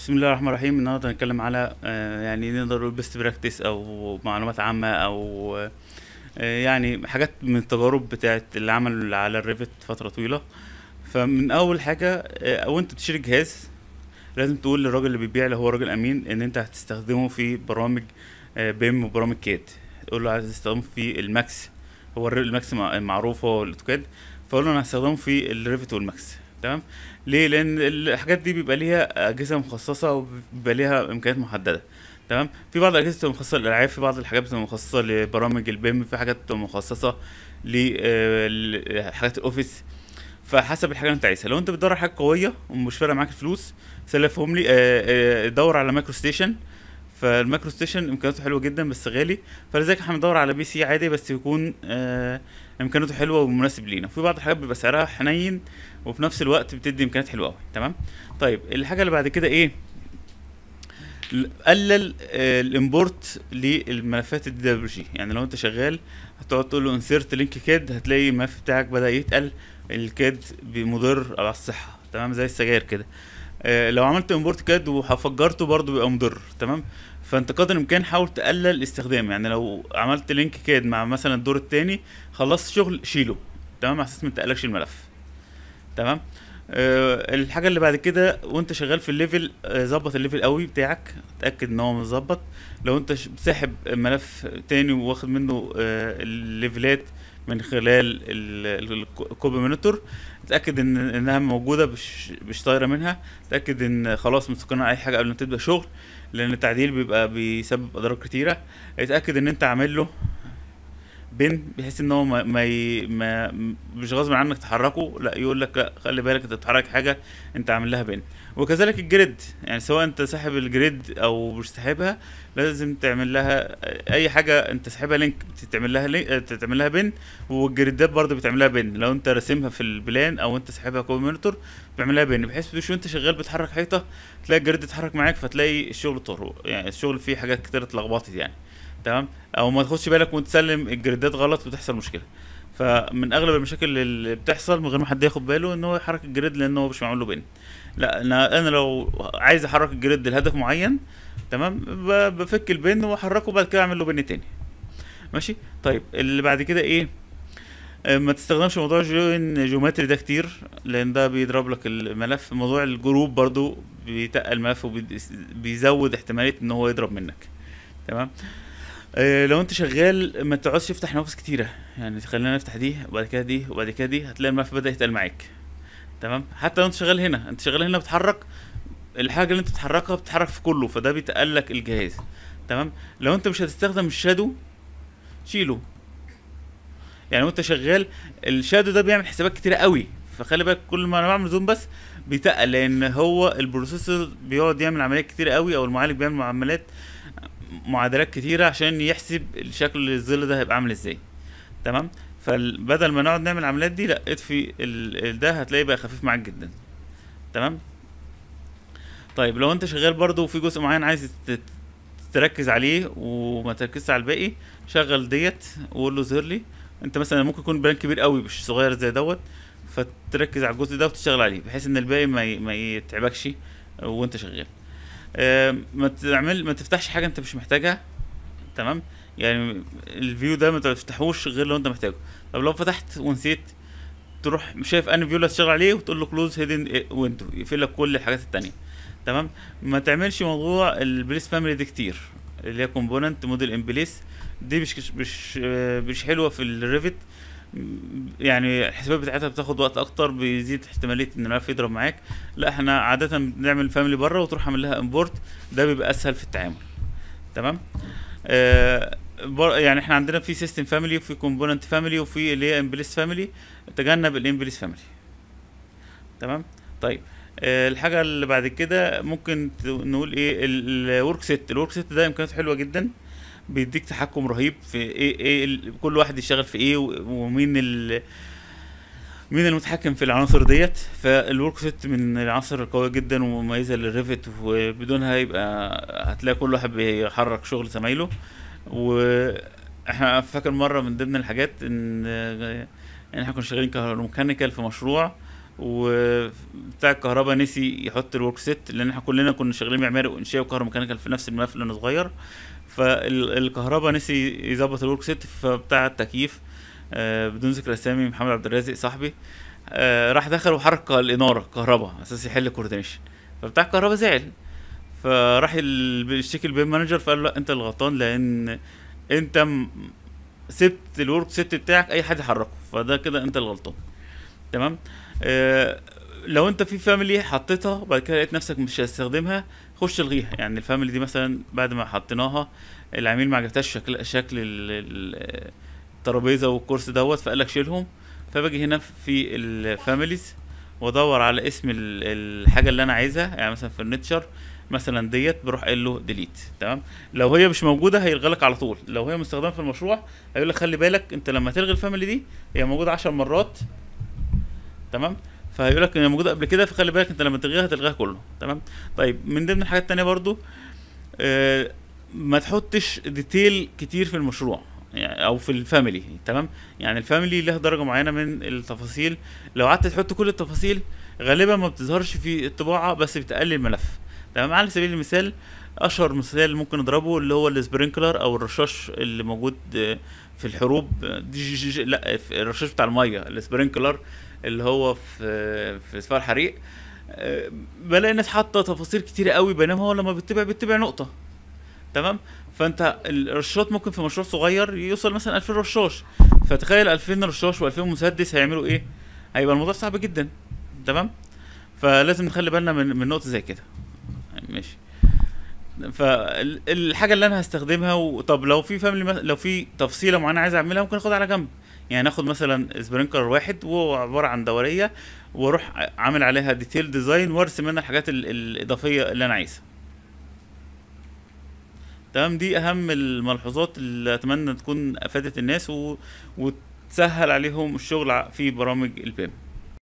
بسم الله الرحمن الرحيم النهارده هنتكلم على آه، يعني نقدر نقول بيست براكتس او معلومات عامه او آه، يعني حاجات من التجارب بتاعه اللي عمل على الريفت فتره طويله فمن اول حاجه آه، وانت بتشتري جهاز لازم تقول للراجل اللي بيبيع اللي هو راجل امين ان انت هتستخدمه في برامج بيم وبرامج كاد تقول له عايز تستخدمه في الماكس هو الماكس معروف هو الاوتوكاد فقول له انا هستخدمه في الريفت والماكس تمام ليه لان الحاجات دي بيبقى ليها اجهزه مخصصه وبيبقى ليها امكانيات محدده تمام في بعض الاجهزه بتبقى مخصصه للالعاب في بعض الحاجات بتبقى مخصصه لبرامج البيم في حاجات بتبقى مخصصه لحاجات آه، الاوفيس فحسب الحاجه اللي انت عايزها لو انت بتدور على حاجه قويه ومش فارقه معاك الفلوس سلفهم لي آه، آه، دور على مايكرو ستيشن فالماكرو ستيشن امكانياته حلوه جدا بس غالي فلذلك احنا بندور على بي سي عادي بس يكون آه امكانياته حلوه ومناسب لينا في بعض الحاجات بيبقى سعرها حنين وفي نفس الوقت بتدي امكانيات حلوه قوي تمام طيب الحاجه اللي بعد كده ايه قلل آه، الامبورت للملفات الدي دبليو جي يعني لو انت شغال هتقعد تقول له انسيرت لينك كاد هتلاقي الملف بتاعك بدا يتقل الكاد بمضر على الصحه تمام زي السجاير كده آه، لو عملت امبورت كاد وفجرته برضه بيبقى مضر تمام فانت قدر الامكان حاول تقلل استخدام يعني لو عملت لينك كاد مع مثلا الدور الثاني خلصت شغل شيله تمام على اساس ما تقلقش الملف تمام أه الحاجه اللي بعد كده وانت شغال في الليفل آه، ظبط الليفل قوي بتاعك اتاكد ان هو متظبط لو انت ساحب ملف تاني واخد منه أه الليفلات من خلال الكوب مونيتور اتاكد ان انها موجوده مش مش طايره منها اتاكد ان خلاص متقنه اي حاجه قبل ما تبدا شغل لان التعديل بيبقى بيسبب اضرار كتيره اتاكد ان انت عامل له بن بحيث ان هو ما, ما, ما مش غصب عنك تحركه لا يقول لك لا خلي بالك انت بتحرك حاجه انت عامل لها بن وكذلك الجريد يعني سواء انت ساحب الجريد او مش ساحبها لازم تعمل لها اي حاجه انت ساحبها لينك بتعمل لها لينك بتعمل لها بن والجريدات برضه بتعمل لها بن لو انت راسمها في البلان او انت ساحبها كوبي مونيتور بتعمل لها بن بحيث وانت شغال بتحرك حيطه تلاقي الجريد اتحرك معاك فتلاقي الشغل طرق يعني الشغل فيه حاجات كتير اتلخبطت يعني تمام او ما تاخدش بالك وتسلم الجريدات غلط وتحصل مشكله فمن اغلب المشاكل اللي بتحصل من غير ما حد ياخد باله ان هو يحرك الجريد لان هو مش معمول له بن لا انا انا لو عايز احرك الجريد لهدف معين تمام بفك البن واحركه بعد كده اعمل له بن تاني ماشي طيب اللي بعد كده ايه آه، ما تستخدمش موضوع جوين جيومتري ده كتير لان ده بيضرب لك الملف موضوع الجروب برضو بيتقل الملف وبيزود احتماليه ان هو يضرب منك تمام آه آه، لو انت شغال ما تقعدش تفتح نوافذ كتيره يعني خلينا نفتح دي وبعد كده دي وبعد كده دي هتلاقي الملف بدا يتقل معاك تمام حتى لو انت شغال هنا انت شغال هنا بتحرك الحاجه اللي انت بتحركها بتتحرك في كله فده بيتقل لك الجهاز تمام لو انت مش هتستخدم الشادو شيله يعني وانت شغال الشادو ده بيعمل حسابات كتيره قوي فخلي بالك كل ما انا بعمل زوم بس بيتقل لان هو البروسيسور بيقعد يعمل عمليات كتيره قوي او المعالج بيعمل عمليات معادلات كتيره عشان يحسب شكل الظل ده هيبقى عامل ازاي تمام فبدل ما نقعد نعمل العمليات دي لا اطفي ده هتلاقيه بقى خفيف معاك جدا تمام طيب لو انت شغال برضو في جزء معين عايز تركز عليه وما تركز على الباقي شغل ديت وقول له ظهر لي انت مثلا ممكن يكون بلان كبير قوي مش صغير زي دوت فتركز على الجزء ده وتشتغل عليه بحيث ان الباقي ما يتعبكش وانت شغال آه، ما تعمل ما تفتحش حاجه انت مش محتاجها تمام يعني الفيو ده ما تفتحوش غير لو انت محتاجه طب لو فتحت ونسيت تروح شايف ان فيو هتشتغل عليه وتقول له كلوز هيدن ويندو يقفل لك كل الحاجات التانية تمام ما تعملش موضوع البليس فاميلي دي كتير اللي هي كومبوننت موديل امبليس دي مش مش مش حلوه في الريفت يعني الحسابات بتاعتها بتاخد وقت اكتر بيزيد احتماليه ان الملف يضرب معاك لا احنا عاده بنعمل فاملي بره وتروح عامل لها امبورت ده بيبقى اسهل في التعامل تمام آه يعني احنا عندنا في سيستم فاميلي وفي كومبوننت فاميلي وفي اللي هي امبليس فاميلي تجنب الامبليس فاميلي تمام طيب آه الحاجه اللي بعد كده ممكن نقول ايه الورك سيت الورك سيت ده امكانياته حلوه جدا آه بيديك تحكم رهيب في ايه ايه كل واحد يشتغل في ايه ومين ال مين المتحكم في العناصر ديت فالورك سيت من العناصر القوية جدا ومميزة للريفت وبدونها يبقى هتلاقي كل واحد بيحرك شغل زمايله واحنا فاكر مرة من ضمن الحاجات ان احنا كنا شغالين كهروميكانيكال في مشروع وبتاع الكهرباء نسي يحط الورك سيت لان احنا كلنا كنا شغالين معماري وانشاء وكهروميكانيكال في نفس الملف اللي انا صغير فالكهرباء نسي يظبط الورك سيت فبتاع التكييف آه، بدون ذكر اسامي محمد عبد الرازق صاحبي آه، راح دخل وحرك الاناره كهرباء اساس يحل الكوردينيشن فبتاع الكهرباء زعل فراح يشتكي البيم مانجر فقال له لا انت اللي غلطان لان انت سبت الورك سيت بتاعك اي حد يحركه فده كده انت اللي غلطان تمام آه لو انت في فاميلي حطيتها وبعد كده لقيت نفسك مش هتستخدمها خش الغيها يعني الفاميلي دي مثلا بعد ما حطيناها العميل ما عجبتهاش شكل شكل الترابيزه والكرسي دوت فقال لك شيلهم فباجي هنا في الفاميليز وادور على اسم الحاجه اللي انا عايزها يعني مثلا فرنتشر مثلا ديت بروح قايل له ديليت تمام لو هي مش موجوده هيلغلك على طول لو هي مستخدمه في المشروع هيقول لك خلي بالك انت لما تلغي الفاميلي دي هي موجوده 10 مرات تمام فهيقول لك موجوده قبل كده فخلي بالك انت لما تلغيها هتلغيها كله تمام طيب من ضمن الحاجات التانية برضو آه، ما تحطش ديتيل كتير في المشروع يعني او في الفاميلي تمام يعني الفاميلي لها درجه معينه من التفاصيل لو قعدت تحط كل التفاصيل غالبا ما بتظهرش في الطباعه بس بتقلل الملف تمام على سبيل المثال اشهر مثال ممكن نضربه اللي هو السبرينكلر او الرشاش اللي موجود في الحروب دي جي جي جي لا في الرشاش بتاع الميه السبرينكلر اللي هو في في اسفار الحريق بلاقي الناس حاطه تفاصيل كتيره قوي بينما هو لما بتتبع بتتبع نقطه تمام فانت الرشاشات ممكن في مشروع صغير يوصل مثلا 2000 رشاش فتخيل 2000 رشاش و2000 مسدس هيعملوا ايه هيبقى الموضوع صعب جدا تمام فلازم نخلي بالنا من, من نقطه زي كده فالحاجه اللي انا هستخدمها وطب لو في فاملي لو في تفصيله معينه عايز اعملها ممكن اخدها على جنب يعني اخد مثلا سبرينكلر واحد وهو عباره عن دوريه واروح عامل عليها ديتيل ديزاين وارسم منها الحاجات الاضافيه اللي انا عايزها تمام دي اهم الملحوظات اللي اتمنى تكون افادت الناس و... وتسهل عليهم الشغل في برامج البيم